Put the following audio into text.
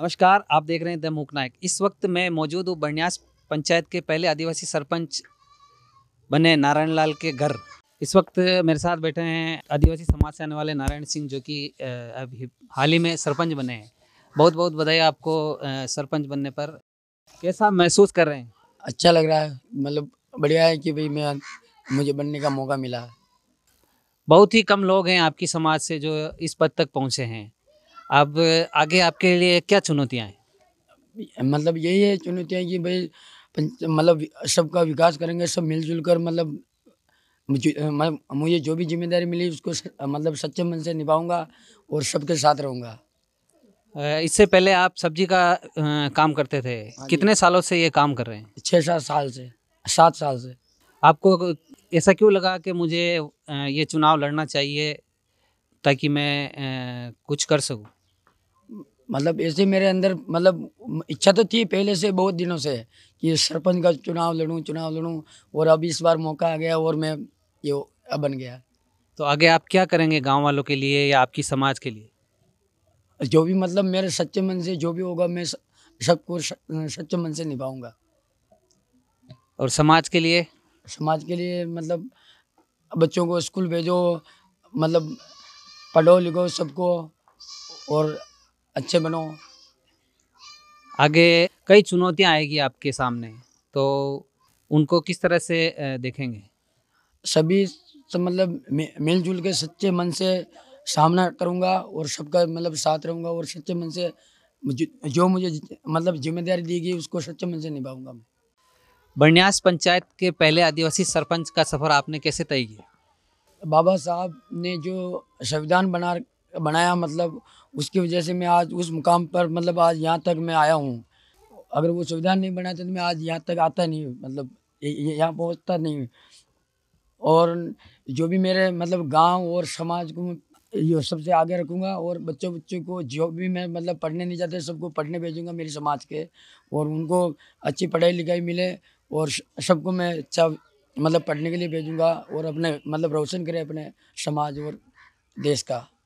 नमस्कार आप देख रहे हैं द मूक नायक इस वक्त मैं मौजूद हूँ बनियास पंचायत के पहले आदिवासी सरपंच बने नारायण लाल के घर इस वक्त मेरे साथ बैठे हैं आदिवासी समाज से आने वाले नारायण सिंह जो कि अभी हाल ही में सरपंच बने हैं बहुत बहुत बधाई आपको सरपंच बनने पर कैसा महसूस कर रहे हैं अच्छा लग रहा है मतलब बढ़िया है कि भाई मैं मुझे बनने का मौका मिला बहुत ही कम लोग हैं आपकी समाज से जो इस पद तक पहुंचे हैं अब आगे आपके लिए क्या चुनौतियाँ हैं मतलब यही है चुनौतियाँ कि भाई मतलब सबका विकास करेंगे सब मिलजुल कर मतलब मुझे मतलब जो भी जिम्मेदारी मिली उसको मतलब सच्चे मन से निभाऊंगा और सबके साथ रहूंगा इससे पहले आप सब्जी का काम करते थे हाँ कितने सालों से ये काम कर रहे हैं छः सात साल से सात साल से आपको ऐसा क्यों लगा कि मुझे ये चुनाव लड़ना चाहिए ताकि मैं कुछ कर सकूं मतलब ऐसे मेरे अंदर मतलब इच्छा तो थी पहले से बहुत दिनों से कि सरपंच का चुनाव लड़ूं चुनाव लड़ूं और अब इस बार मौका आ गया और मैं ये बन गया तो आगे आप क्या करेंगे गांव वालों के लिए या आपकी समाज के लिए जो भी मतलब मेरे सच्चे मन से जो भी होगा मैं सबको सच्चे मन से निभाऊंगा और समाज के लिए समाज के लिए मतलब बच्चों को स्कूल भेजो मतलब पढ़ो लिखो सबको और अच्छे बनो आगे कई चुनौतियाँ आएगी आपके सामने तो उनको किस तरह से देखेंगे सभी से तो मतलब मिलजुल के सच्चे मन से सामना करूँगा और सबका मतलब साथ रहूँगा और सच्चे मन से जो मुझे मतलब जिम्मेदारी दी गई उसको सच्चे मन से निभाऊंगा मैं बनियास पंचायत के पहले आदिवासी सरपंच का सफ़र आपने कैसे तय किया बाबा साहब ने जो संविधान बना बनाया मतलब उसकी वजह से मैं आज उस मुकाम पर मतलब आज यहाँ तक मैं आया हूँ अगर वो सुविधा नहीं बनाया तो मैं आज यहाँ तक आता नहीं मतलब यहाँ पहुँचता नहीं और जो भी मेरे मतलब गांव और समाज को ये सबसे आगे रखूँगा और बच्चों बच्चों को जो भी मैं मतलब पढ़ने नहीं जाते सबको पढ़ने भेजूँगा मेरे समाज के और उनको अच्छी पढ़ाई लिखाई मिले और सबको मैं अच्छा मतलब पढ़ने के लिए भेजूँगा और अपने मतलब रोशन करें अपने समाज और देश का